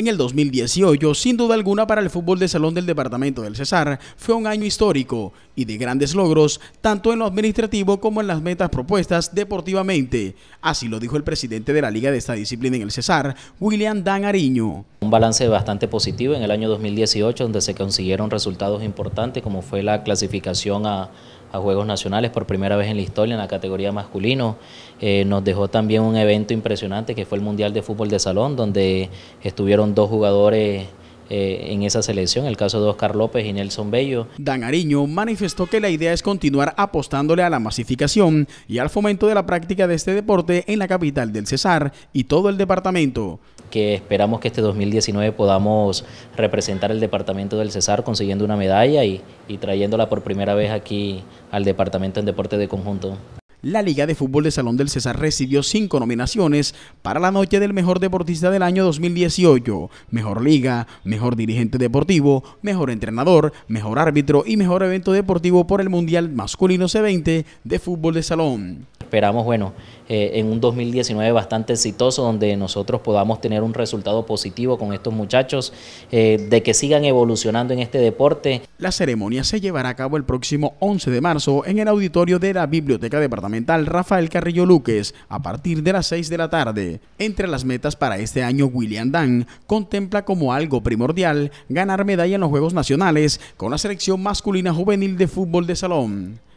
En el 2018, sin duda alguna para el fútbol de salón del departamento del Cesar, fue un año histórico y de grandes logros, tanto en lo administrativo como en las metas propuestas deportivamente. Así lo dijo el presidente de la Liga de esta disciplina en el Cesar, William Dan Ariño. Un balance bastante positivo en el año 2018, donde se consiguieron resultados importantes como fue la clasificación a a Juegos Nacionales por primera vez en la historia en la categoría masculino. Eh, nos dejó también un evento impresionante que fue el Mundial de Fútbol de Salón, donde estuvieron dos jugadores eh, en esa selección, el caso de Oscar López y Nelson Bello. Dan Ariño manifestó que la idea es continuar apostándole a la masificación y al fomento de la práctica de este deporte en la capital del Cesar y todo el departamento. Que esperamos que este 2019 podamos representar el departamento del Cesar consiguiendo una medalla y trayéndola por primera vez aquí al departamento en deporte de conjunto la Liga de Fútbol de Salón del César recibió cinco nominaciones para la noche del mejor deportista del año 2018, mejor liga, mejor dirigente deportivo, mejor entrenador, mejor árbitro y mejor evento deportivo por el Mundial Masculino C20 de Fútbol de Salón esperamos, bueno, eh, en un 2019 bastante exitoso, donde nosotros podamos tener un resultado positivo con estos muchachos, eh, de que sigan evolucionando en este deporte. La ceremonia se llevará a cabo el próximo 11 de marzo en el auditorio de la Biblioteca Departamental Rafael Carrillo Luques, a partir de las 6 de la tarde. Entre las metas para este año, William Dan contempla como algo primordial ganar medalla en los Juegos Nacionales con la selección masculina juvenil de fútbol de salón.